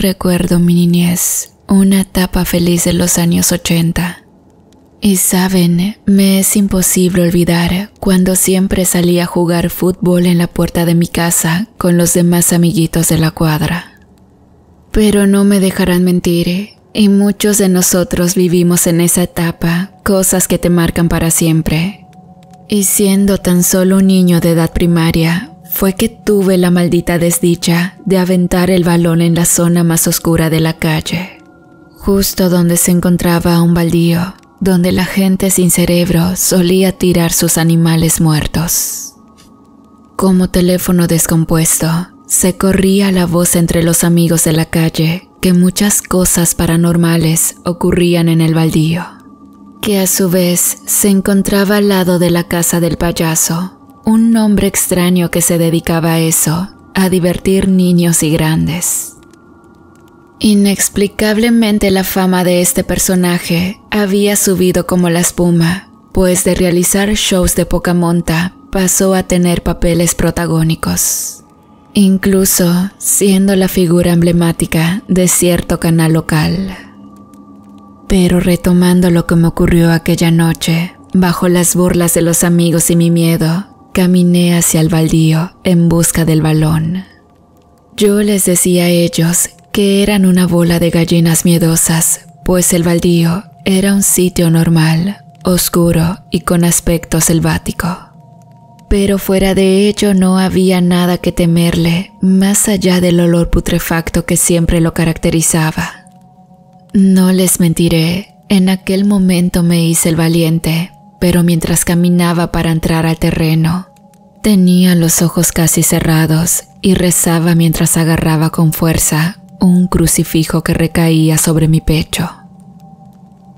Recuerdo mi niñez, una etapa feliz de los años 80. Y saben, me es imposible olvidar cuando siempre salí a jugar fútbol en la puerta de mi casa con los demás amiguitos de la cuadra. Pero no me dejarán mentir, y muchos de nosotros vivimos en esa etapa cosas que te marcan para siempre. Y siendo tan solo un niño de edad primaria, fue que tuve la maldita desdicha de aventar el balón en la zona más oscura de la calle, justo donde se encontraba un baldío, donde la gente sin cerebro solía tirar sus animales muertos. Como teléfono descompuesto, se corría la voz entre los amigos de la calle que muchas cosas paranormales ocurrían en el baldío, que a su vez se encontraba al lado de la casa del payaso, un hombre extraño que se dedicaba a eso, a divertir niños y grandes. Inexplicablemente la fama de este personaje había subido como la espuma, pues de realizar shows de poca monta pasó a tener papeles protagónicos, incluso siendo la figura emblemática de cierto canal local. Pero retomando lo que me ocurrió aquella noche, bajo las burlas de los amigos y mi miedo, Caminé hacia el baldío en busca del balón. Yo les decía a ellos que eran una bola de gallinas miedosas, pues el baldío era un sitio normal, oscuro y con aspecto selvático. Pero fuera de ello no había nada que temerle, más allá del olor putrefacto que siempre lo caracterizaba. No les mentiré, en aquel momento me hice el valiente, pero mientras caminaba para entrar al terreno, Tenía los ojos casi cerrados y rezaba mientras agarraba con fuerza un crucifijo que recaía sobre mi pecho.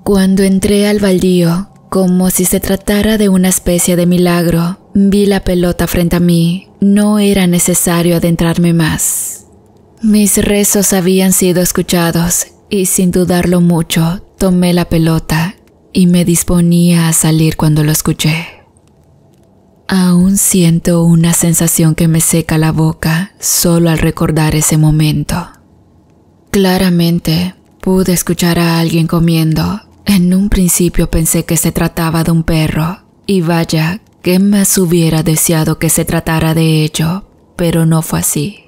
Cuando entré al baldío, como si se tratara de una especie de milagro, vi la pelota frente a mí. No era necesario adentrarme más. Mis rezos habían sido escuchados y sin dudarlo mucho tomé la pelota y me disponía a salir cuando lo escuché. Aún siento una sensación que me seca la boca solo al recordar ese momento. Claramente pude escuchar a alguien comiendo. En un principio pensé que se trataba de un perro, y vaya, que más hubiera deseado que se tratara de ello, pero no fue así.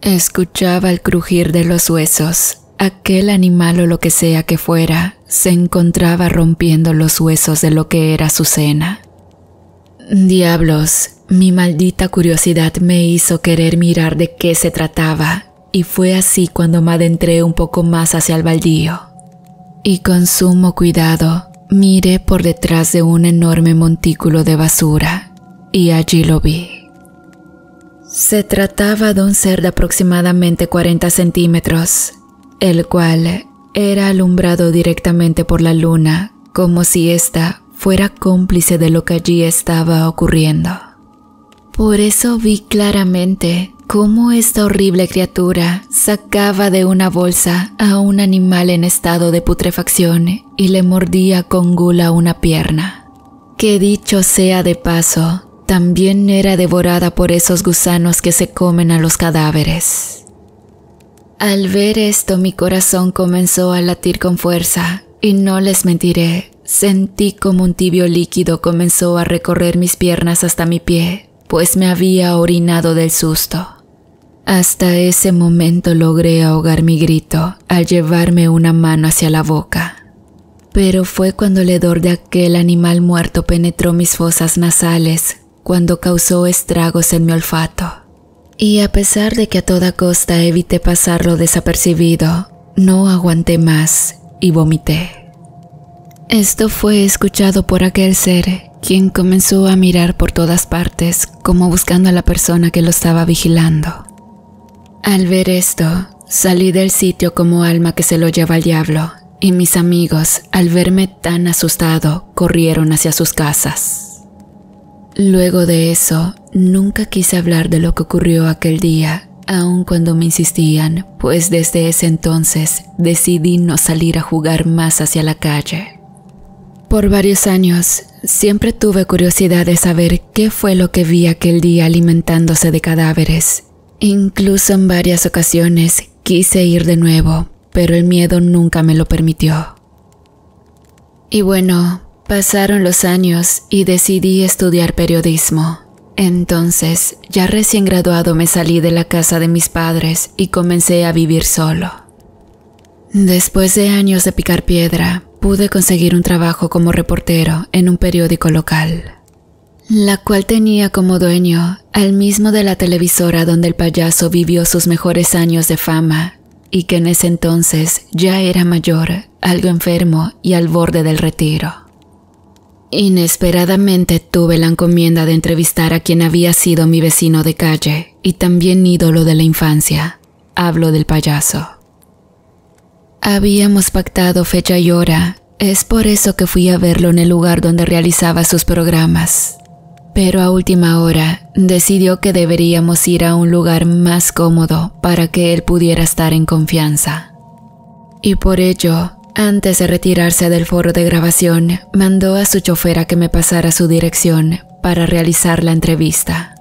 Escuchaba el crujir de los huesos. Aquel animal o lo que sea que fuera, se encontraba rompiendo los huesos de lo que era su cena. Diablos, mi maldita curiosidad me hizo querer mirar de qué se trataba, y fue así cuando me adentré un poco más hacia el baldío. Y con sumo cuidado, miré por detrás de un enorme montículo de basura, y allí lo vi. Se trataba de un ser de aproximadamente 40 centímetros, el cual era alumbrado directamente por la luna, como si ésta fuera cómplice de lo que allí estaba ocurriendo. Por eso vi claramente cómo esta horrible criatura sacaba de una bolsa a un animal en estado de putrefacción y le mordía con gula una pierna. Que dicho sea de paso, también era devorada por esos gusanos que se comen a los cadáveres. Al ver esto mi corazón comenzó a latir con fuerza y no les mentiré, Sentí como un tibio líquido comenzó a recorrer mis piernas hasta mi pie, pues me había orinado del susto. Hasta ese momento logré ahogar mi grito al llevarme una mano hacia la boca. Pero fue cuando el hedor de aquel animal muerto penetró mis fosas nasales, cuando causó estragos en mi olfato. Y a pesar de que a toda costa evité pasarlo desapercibido, no aguanté más y vomité. Esto fue escuchado por aquel ser, quien comenzó a mirar por todas partes, como buscando a la persona que lo estaba vigilando. Al ver esto, salí del sitio como alma que se lo lleva al diablo, y mis amigos, al verme tan asustado, corrieron hacia sus casas. Luego de eso, nunca quise hablar de lo que ocurrió aquel día, aun cuando me insistían, pues desde ese entonces decidí no salir a jugar más hacia la calle. Por varios años, siempre tuve curiosidad de saber qué fue lo que vi aquel día alimentándose de cadáveres. Incluso en varias ocasiones quise ir de nuevo, pero el miedo nunca me lo permitió. Y bueno, pasaron los años y decidí estudiar periodismo. Entonces, ya recién graduado me salí de la casa de mis padres y comencé a vivir solo. Después de años de picar piedra, pude conseguir un trabajo como reportero en un periódico local, la cual tenía como dueño al mismo de la televisora donde el payaso vivió sus mejores años de fama y que en ese entonces ya era mayor, algo enfermo y al borde del retiro. Inesperadamente tuve la encomienda de entrevistar a quien había sido mi vecino de calle y también ídolo de la infancia. Hablo del payaso. Habíamos pactado fecha y hora, es por eso que fui a verlo en el lugar donde realizaba sus programas. Pero a última hora decidió que deberíamos ir a un lugar más cómodo para que él pudiera estar en confianza. Y por ello, antes de retirarse del foro de grabación, mandó a su chofera que me pasara su dirección para realizar la entrevista.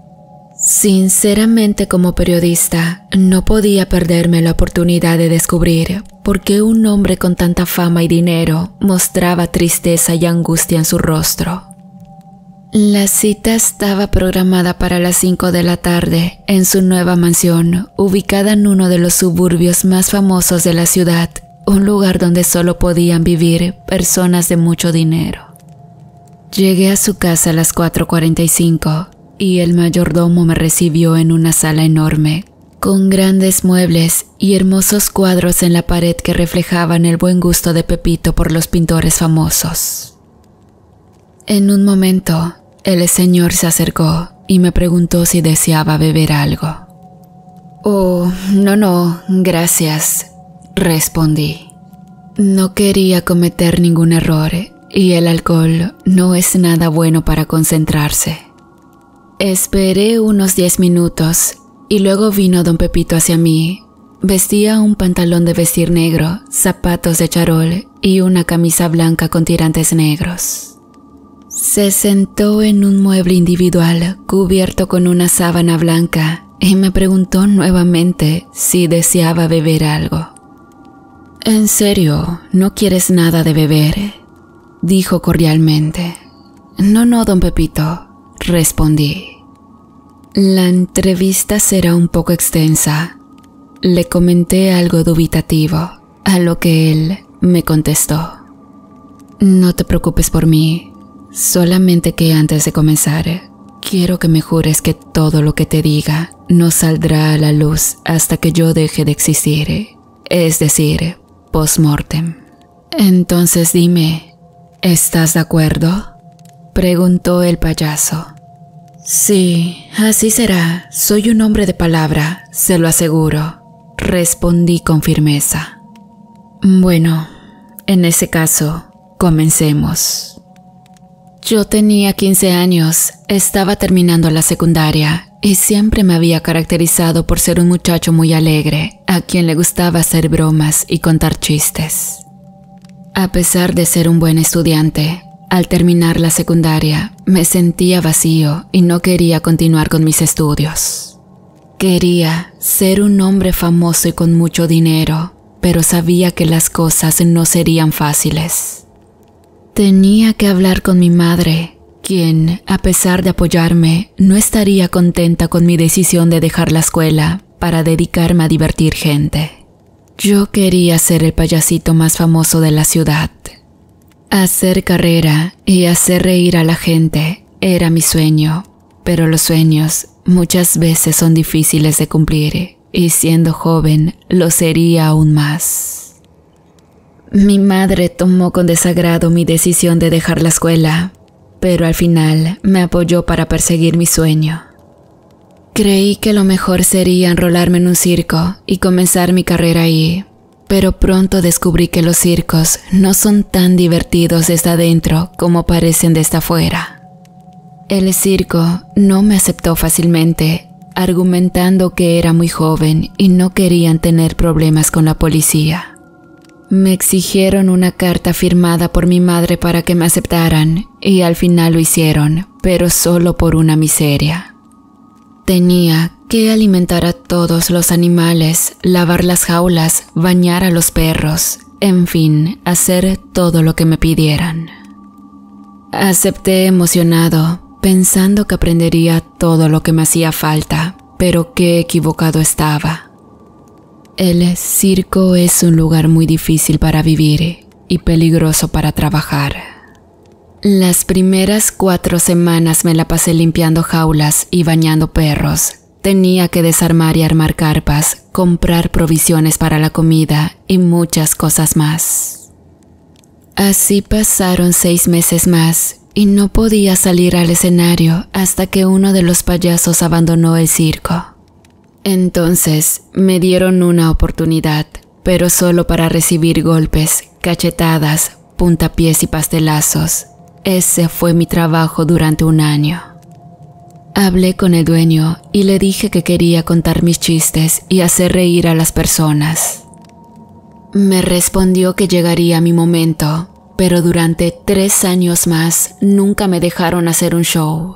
Sinceramente como periodista, no podía perderme la oportunidad de descubrir por qué un hombre con tanta fama y dinero mostraba tristeza y angustia en su rostro. La cita estaba programada para las 5 de la tarde en su nueva mansión, ubicada en uno de los suburbios más famosos de la ciudad, un lugar donde solo podían vivir personas de mucho dinero. Llegué a su casa a las 4.45 y el mayordomo me recibió en una sala enorme, con grandes muebles y hermosos cuadros en la pared que reflejaban el buen gusto de Pepito por los pintores famosos. En un momento, el señor se acercó y me preguntó si deseaba beber algo. Oh, no, no, gracias, respondí. No quería cometer ningún error y el alcohol no es nada bueno para concentrarse. Esperé unos diez minutos y luego vino don Pepito hacia mí. Vestía un pantalón de vestir negro, zapatos de charol y una camisa blanca con tirantes negros. Se sentó en un mueble individual cubierto con una sábana blanca y me preguntó nuevamente si deseaba beber algo. En serio, no quieres nada de beber, dijo cordialmente. No, no, don Pepito, respondí. La entrevista será un poco extensa. Le comenté algo dubitativo, a lo que él me contestó. No te preocupes por mí, solamente que antes de comenzar, quiero que me jures que todo lo que te diga no saldrá a la luz hasta que yo deje de existir, es decir, post-mortem. Entonces dime, ¿estás de acuerdo? Preguntó el payaso. Sí, así será. Soy un hombre de palabra, se lo aseguro, respondí con firmeza. Bueno, en ese caso, comencemos. Yo tenía 15 años, estaba terminando la secundaria y siempre me había caracterizado por ser un muchacho muy alegre, a quien le gustaba hacer bromas y contar chistes. A pesar de ser un buen estudiante, al terminar la secundaria, me sentía vacío y no quería continuar con mis estudios. Quería ser un hombre famoso y con mucho dinero, pero sabía que las cosas no serían fáciles. Tenía que hablar con mi madre, quien, a pesar de apoyarme, no estaría contenta con mi decisión de dejar la escuela para dedicarme a divertir gente. Yo quería ser el payasito más famoso de la ciudad, Hacer carrera y hacer reír a la gente era mi sueño, pero los sueños muchas veces son difíciles de cumplir y siendo joven lo sería aún más. Mi madre tomó con desagrado mi decisión de dejar la escuela, pero al final me apoyó para perseguir mi sueño. Creí que lo mejor sería enrolarme en un circo y comenzar mi carrera ahí, pero pronto descubrí que los circos no son tan divertidos desde adentro como parecen desde afuera. El circo no me aceptó fácilmente, argumentando que era muy joven y no querían tener problemas con la policía. Me exigieron una carta firmada por mi madre para que me aceptaran y al final lo hicieron, pero solo por una miseria. Tenía que alimentar a todos los animales, lavar las jaulas, bañar a los perros, en fin, hacer todo lo que me pidieran. Acepté emocionado, pensando que aprendería todo lo que me hacía falta, pero qué equivocado estaba. El circo es un lugar muy difícil para vivir y peligroso para trabajar. Las primeras cuatro semanas me la pasé limpiando jaulas y bañando perros. Tenía que desarmar y armar carpas, comprar provisiones para la comida y muchas cosas más. Así pasaron seis meses más y no podía salir al escenario hasta que uno de los payasos abandonó el circo. Entonces me dieron una oportunidad, pero solo para recibir golpes, cachetadas, puntapiés y pastelazos, ese fue mi trabajo durante un año. Hablé con el dueño y le dije que quería contar mis chistes y hacer reír a las personas. Me respondió que llegaría mi momento, pero durante tres años más nunca me dejaron hacer un show.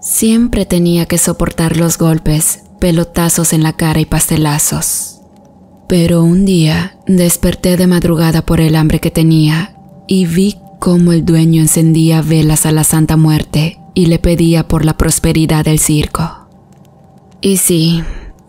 Siempre tenía que soportar los golpes, pelotazos en la cara y pastelazos. Pero un día desperté de madrugada por el hambre que tenía y vi cómo el dueño encendía velas a la Santa Muerte y le pedía por la prosperidad del circo. Y sí,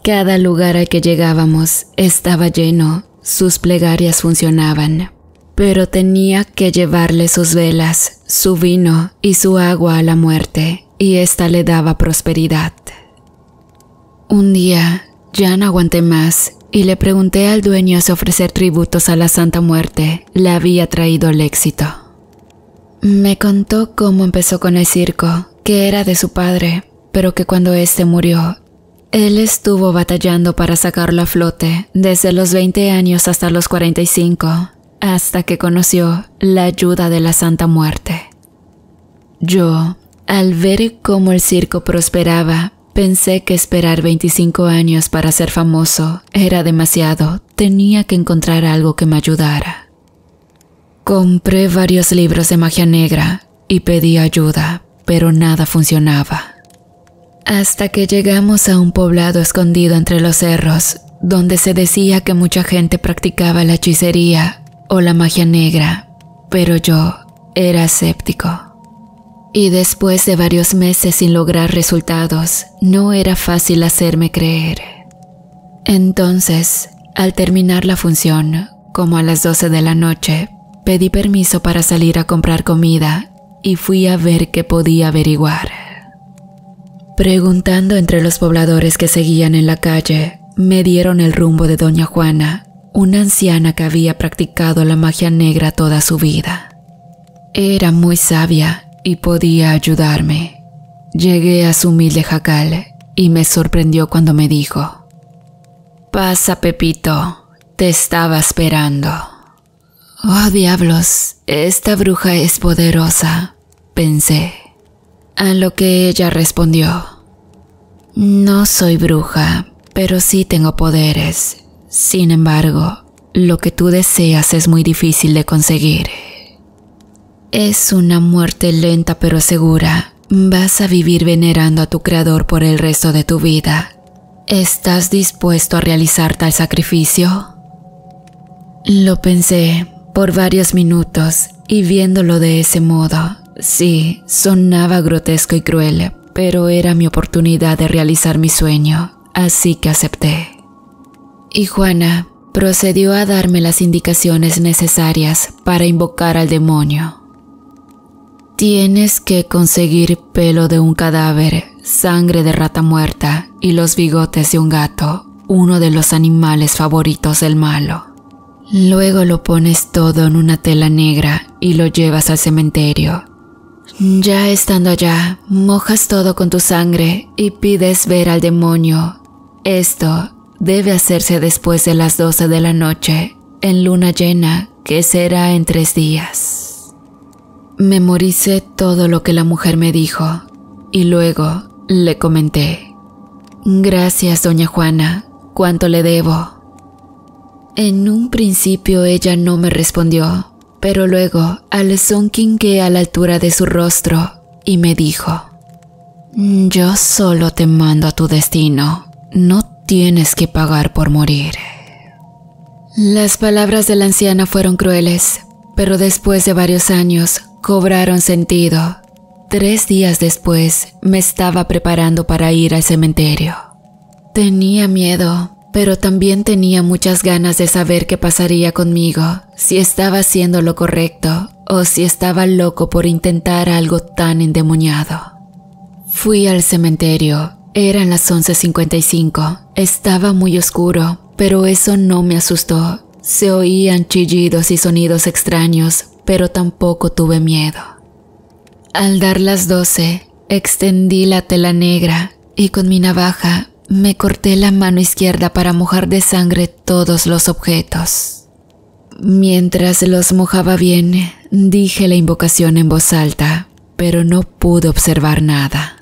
cada lugar al que llegábamos estaba lleno, sus plegarias funcionaban, pero tenía que llevarle sus velas, su vino y su agua a la muerte, y ésta le daba prosperidad. Un día, ya no aguanté más y le pregunté al dueño si ofrecer tributos a la Santa Muerte le había traído el éxito. Me contó cómo empezó con el circo, que era de su padre, pero que cuando este murió, él estuvo batallando para sacarlo a flote desde los 20 años hasta los 45, hasta que conoció la ayuda de la Santa Muerte. Yo, al ver cómo el circo prosperaba, pensé que esperar 25 años para ser famoso era demasiado, tenía que encontrar algo que me ayudara. Compré varios libros de magia negra y pedí ayuda, pero nada funcionaba. Hasta que llegamos a un poblado escondido entre los cerros, donde se decía que mucha gente practicaba la hechicería o la magia negra, pero yo era escéptico. Y después de varios meses sin lograr resultados, no era fácil hacerme creer. Entonces, al terminar la función, como a las 12 de la noche, Pedí permiso para salir a comprar comida y fui a ver qué podía averiguar. Preguntando entre los pobladores que seguían en la calle, me dieron el rumbo de Doña Juana, una anciana que había practicado la magia negra toda su vida. Era muy sabia y podía ayudarme. Llegué a su humilde jacal y me sorprendió cuando me dijo, Pasa, Pepito, te estaba esperando. Oh diablos, esta bruja es poderosa, pensé. A lo que ella respondió. No soy bruja, pero sí tengo poderes. Sin embargo, lo que tú deseas es muy difícil de conseguir. Es una muerte lenta pero segura. Vas a vivir venerando a tu creador por el resto de tu vida. ¿Estás dispuesto a realizar tal sacrificio? Lo pensé por varios minutos y viéndolo de ese modo. Sí, sonaba grotesco y cruel, pero era mi oportunidad de realizar mi sueño, así que acepté. Y Juana procedió a darme las indicaciones necesarias para invocar al demonio. Tienes que conseguir pelo de un cadáver, sangre de rata muerta y los bigotes de un gato, uno de los animales favoritos del malo. Luego lo pones todo en una tela negra y lo llevas al cementerio. Ya estando allá, mojas todo con tu sangre y pides ver al demonio. Esto debe hacerse después de las 12 de la noche, en luna llena, que será en tres días. Memoricé todo lo que la mujer me dijo y luego le comenté. Gracias, doña Juana, cuánto le debo. En un principio ella no me respondió, pero luego al un a la altura de su rostro y me dijo, Yo solo te mando a tu destino, no tienes que pagar por morir. Las palabras de la anciana fueron crueles, pero después de varios años cobraron sentido. Tres días después me estaba preparando para ir al cementerio. Tenía miedo, pero también tenía muchas ganas de saber qué pasaría conmigo, si estaba haciendo lo correcto o si estaba loco por intentar algo tan endemoniado. Fui al cementerio, eran las 11:55, estaba muy oscuro, pero eso no me asustó. Se oían chillidos y sonidos extraños, pero tampoco tuve miedo. Al dar las 12, extendí la tela negra y con mi navaja me corté la mano izquierda para mojar de sangre todos los objetos. Mientras los mojaba bien, dije la invocación en voz alta, pero no pude observar nada.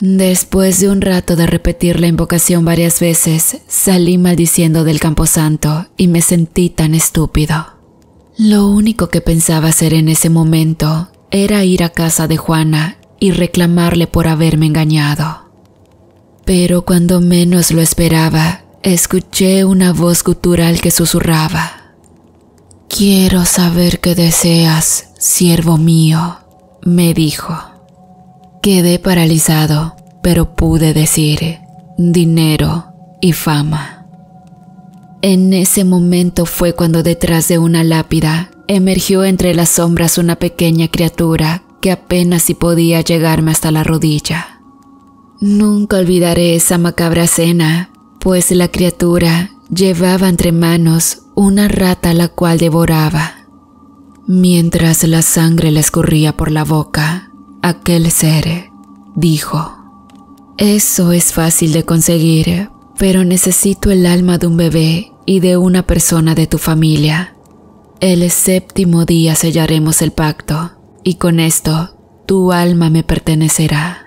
Después de un rato de repetir la invocación varias veces, salí maldiciendo del camposanto y me sentí tan estúpido. Lo único que pensaba hacer en ese momento era ir a casa de Juana y reclamarle por haberme engañado. Pero cuando menos lo esperaba, escuché una voz gutural que susurraba. Quiero saber qué deseas, siervo mío, me dijo. Quedé paralizado, pero pude decir dinero y fama. En ese momento fue cuando detrás de una lápida emergió entre las sombras una pequeña criatura que apenas si podía llegarme hasta la rodilla. Nunca olvidaré esa macabra cena, pues la criatura llevaba entre manos una rata la cual devoraba. Mientras la sangre le escurría por la boca, aquel ser dijo, Eso es fácil de conseguir, pero necesito el alma de un bebé y de una persona de tu familia. El séptimo día sellaremos el pacto, y con esto tu alma me pertenecerá.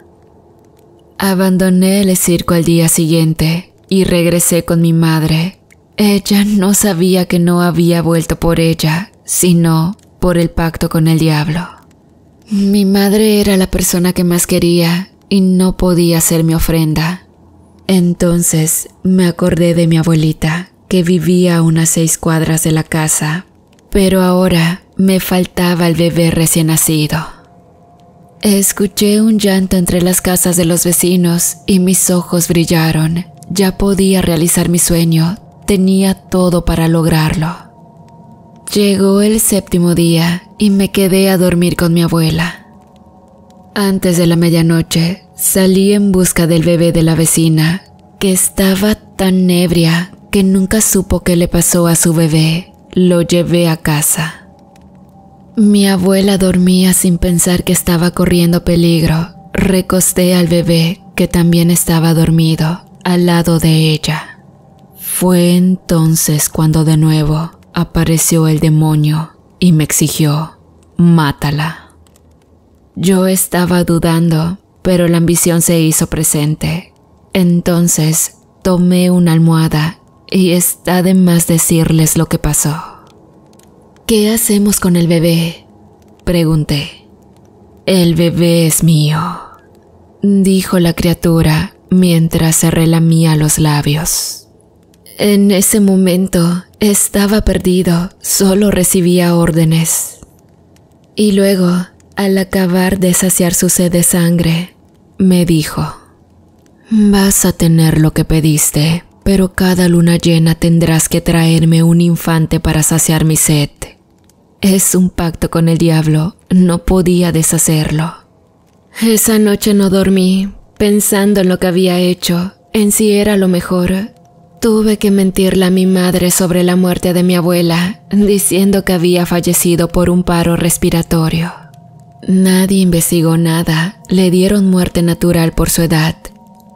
Abandoné el circo al día siguiente y regresé con mi madre. Ella no sabía que no había vuelto por ella, sino por el pacto con el diablo. Mi madre era la persona que más quería y no podía ser mi ofrenda. Entonces me acordé de mi abuelita, que vivía a unas seis cuadras de la casa, pero ahora me faltaba el bebé recién nacido. Escuché un llanto entre las casas de los vecinos y mis ojos brillaron. Ya podía realizar mi sueño, tenía todo para lograrlo. Llegó el séptimo día y me quedé a dormir con mi abuela. Antes de la medianoche, salí en busca del bebé de la vecina, que estaba tan ebria que nunca supo qué le pasó a su bebé. Lo llevé a casa. Mi abuela dormía sin pensar que estaba corriendo peligro. Recosté al bebé, que también estaba dormido, al lado de ella. Fue entonces cuando de nuevo apareció el demonio y me exigió, mátala. Yo estaba dudando, pero la ambición se hizo presente. Entonces tomé una almohada y está de más decirles lo que pasó. ¿Qué hacemos con el bebé? Pregunté. El bebé es mío, dijo la criatura mientras se relamía los labios. En ese momento estaba perdido, solo recibía órdenes. Y luego, al acabar de saciar su sed de sangre, me dijo, Vas a tener lo que pediste, pero cada luna llena tendrás que traerme un infante para saciar mi sed. Es un pacto con el diablo, no podía deshacerlo. Esa noche no dormí, pensando en lo que había hecho, en si era lo mejor. Tuve que mentirle a mi madre sobre la muerte de mi abuela, diciendo que había fallecido por un paro respiratorio. Nadie investigó nada, le dieron muerte natural por su edad.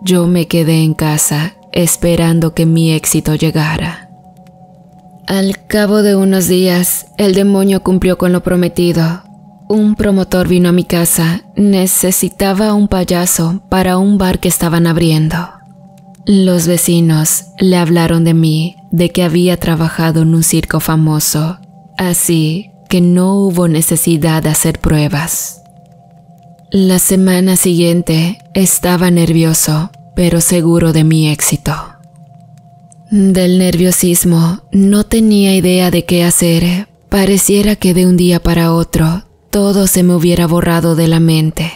Yo me quedé en casa, esperando que mi éxito llegara. Al cabo de unos días, el demonio cumplió con lo prometido. Un promotor vino a mi casa, necesitaba un payaso para un bar que estaban abriendo. Los vecinos le hablaron de mí, de que había trabajado en un circo famoso, así que no hubo necesidad de hacer pruebas. La semana siguiente estaba nervioso, pero seguro de mi éxito. Del nerviosismo, no tenía idea de qué hacer. Pareciera que de un día para otro todo se me hubiera borrado de la mente.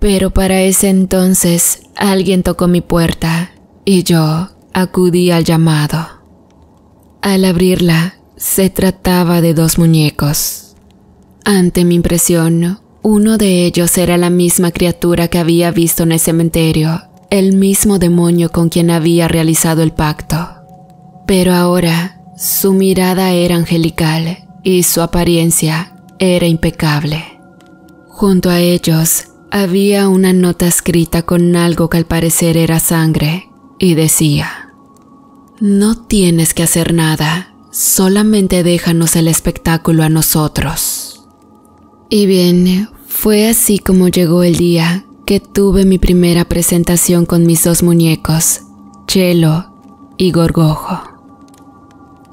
Pero para ese entonces alguien tocó mi puerta y yo acudí al llamado. Al abrirla, se trataba de dos muñecos. Ante mi impresión, uno de ellos era la misma criatura que había visto en el cementerio, el mismo demonio con quien había realizado el pacto. Pero ahora su mirada era angelical y su apariencia era impecable. Junto a ellos había una nota escrita con algo que al parecer era sangre y decía, No tienes que hacer nada, solamente déjanos el espectáculo a nosotros. Y bien, fue así como llegó el día que tuve mi primera presentación con mis dos muñecos, Chelo y Gorgojo.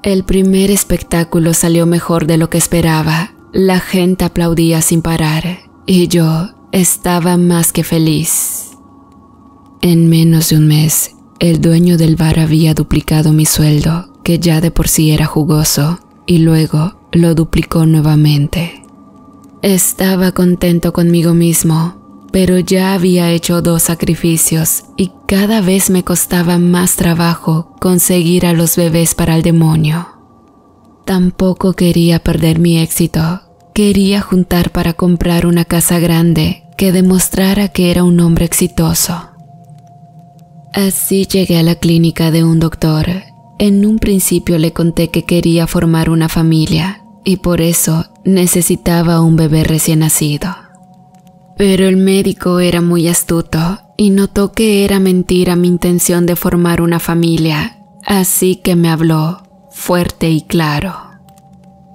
El primer espectáculo salió mejor de lo que esperaba. La gente aplaudía sin parar y yo estaba más que feliz. En menos de un mes, el dueño del bar había duplicado mi sueldo, que ya de por sí era jugoso, y luego lo duplicó nuevamente. Estaba contento conmigo mismo, pero ya había hecho dos sacrificios y cada vez me costaba más trabajo conseguir a los bebés para el demonio. Tampoco quería perder mi éxito. Quería juntar para comprar una casa grande que demostrara que era un hombre exitoso. Así llegué a la clínica de un doctor. En un principio le conté que quería formar una familia y por eso necesitaba un bebé recién nacido. Pero el médico era muy astuto y notó que era mentira mi intención de formar una familia, así que me habló fuerte y claro.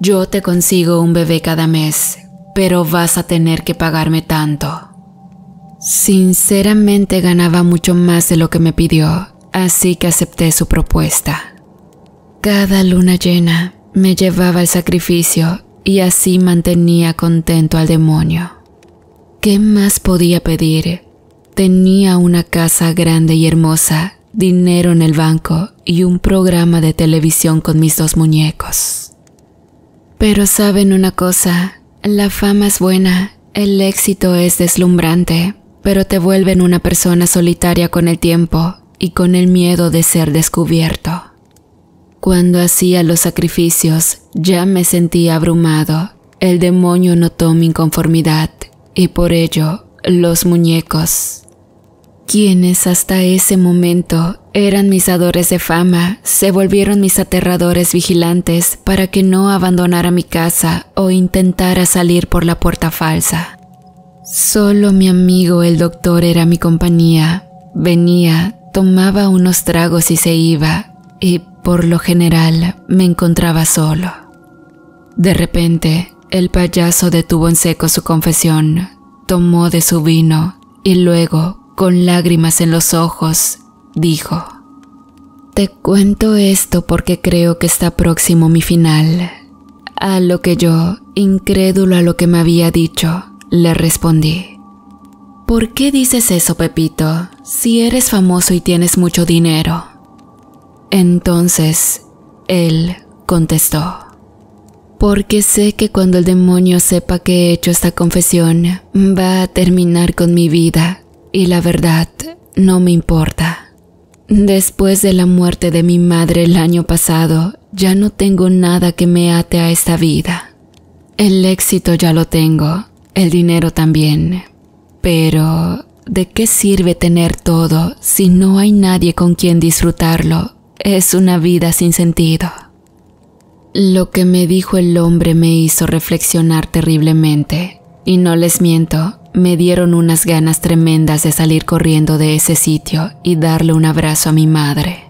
Yo te consigo un bebé cada mes, pero vas a tener que pagarme tanto. Sinceramente ganaba mucho más de lo que me pidió, así que acepté su propuesta. Cada luna llena me llevaba al sacrificio y así mantenía contento al demonio. ¿Qué más podía pedir Tenía una casa grande y hermosa, dinero en el banco y un programa de televisión con mis dos muñecos. Pero saben una cosa, la fama es buena, el éxito es deslumbrante, pero te vuelven una persona solitaria con el tiempo y con el miedo de ser descubierto. Cuando hacía los sacrificios ya me sentía abrumado, el demonio notó mi inconformidad y por ello los muñecos quienes hasta ese momento eran mis adores de fama, se volvieron mis aterradores vigilantes para que no abandonara mi casa o intentara salir por la puerta falsa. Solo mi amigo el doctor era mi compañía. Venía, tomaba unos tragos y se iba, y por lo general me encontraba solo. De repente, el payaso detuvo en seco su confesión, tomó de su vino y luego con lágrimas en los ojos, dijo, Te cuento esto porque creo que está próximo mi final. A lo que yo, incrédulo a lo que me había dicho, le respondí, ¿Por qué dices eso, Pepito, si eres famoso y tienes mucho dinero? Entonces, él contestó, porque sé que cuando el demonio sepa que he hecho esta confesión, va a terminar con mi vida y la verdad no me importa. Después de la muerte de mi madre el año pasado, ya no tengo nada que me ate a esta vida. El éxito ya lo tengo, el dinero también. Pero, ¿de qué sirve tener todo si no hay nadie con quien disfrutarlo? Es una vida sin sentido. Lo que me dijo el hombre me hizo reflexionar terriblemente. Y no les miento, me dieron unas ganas tremendas de salir corriendo de ese sitio y darle un abrazo a mi madre.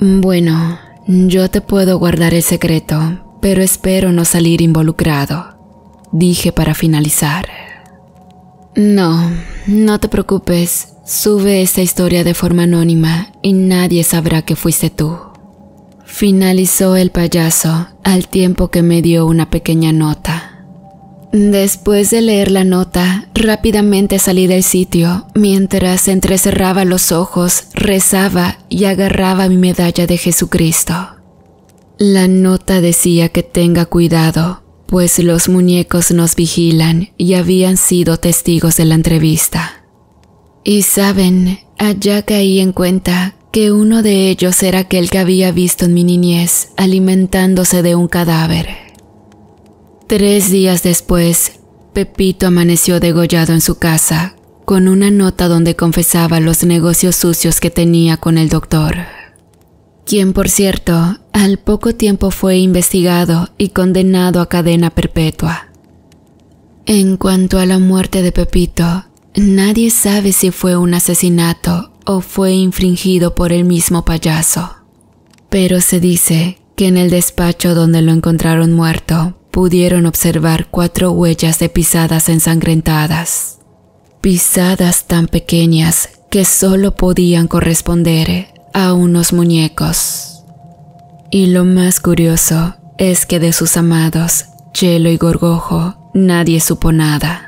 Bueno, yo te puedo guardar el secreto, pero espero no salir involucrado, dije para finalizar. No, no te preocupes, sube esta historia de forma anónima y nadie sabrá que fuiste tú. Finalizó el payaso al tiempo que me dio una pequeña nota. Después de leer la nota, rápidamente salí del sitio, mientras entrecerraba los ojos, rezaba y agarraba mi medalla de Jesucristo. La nota decía que tenga cuidado, pues los muñecos nos vigilan y habían sido testigos de la entrevista. Y saben, allá caí en cuenta que uno de ellos era aquel que había visto en mi niñez alimentándose de un cadáver. Tres días después, Pepito amaneció degollado en su casa, con una nota donde confesaba los negocios sucios que tenía con el doctor, quien por cierto, al poco tiempo fue investigado y condenado a cadena perpetua. En cuanto a la muerte de Pepito, nadie sabe si fue un asesinato o fue infringido por el mismo payaso. Pero se dice que en el despacho donde lo encontraron muerto, pudieron observar cuatro huellas de pisadas ensangrentadas, pisadas tan pequeñas que solo podían corresponder a unos muñecos. Y lo más curioso es que de sus amados, Chelo y Gorgojo, nadie supo nada.